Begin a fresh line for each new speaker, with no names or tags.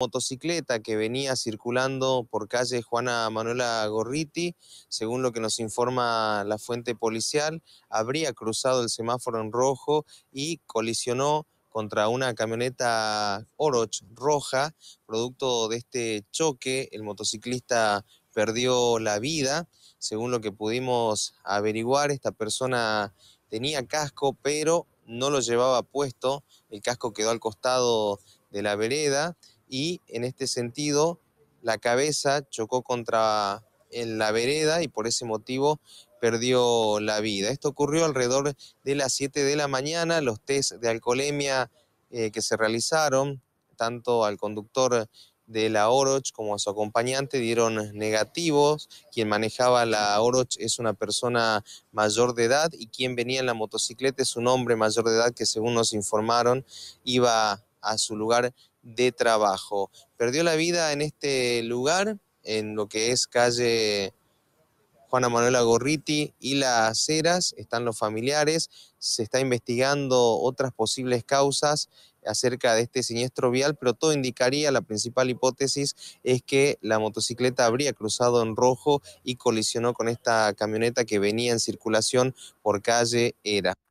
motocicleta que venía circulando por calle Juana Manuela Gorriti, según lo que nos informa la fuente policial, habría cruzado el semáforo en rojo y colisionó contra una camioneta Oroch roja. Producto de este choque, el motociclista perdió la vida. Según lo que pudimos averiguar, esta persona tenía casco, pero no lo llevaba puesto. El casco quedó al costado de la vereda y en este sentido la cabeza chocó contra en la vereda y por ese motivo perdió la vida. Esto ocurrió alrededor de las 7 de la mañana. Los test de alcoholemia eh, que se realizaron, tanto al conductor de la Oroch como a su acompañante dieron negativos. Quien manejaba la Oroch es una persona mayor de edad y quien venía en la motocicleta es un hombre mayor de edad que según nos informaron iba a su lugar de trabajo. Perdió la vida en este lugar, en lo que es calle Juana Manuela Gorriti y Las Heras, están los familiares, se está investigando otras posibles causas acerca de este siniestro vial, pero todo indicaría, la principal hipótesis es que la motocicleta habría cruzado en rojo y colisionó con esta camioneta que venía en circulación por calle Era.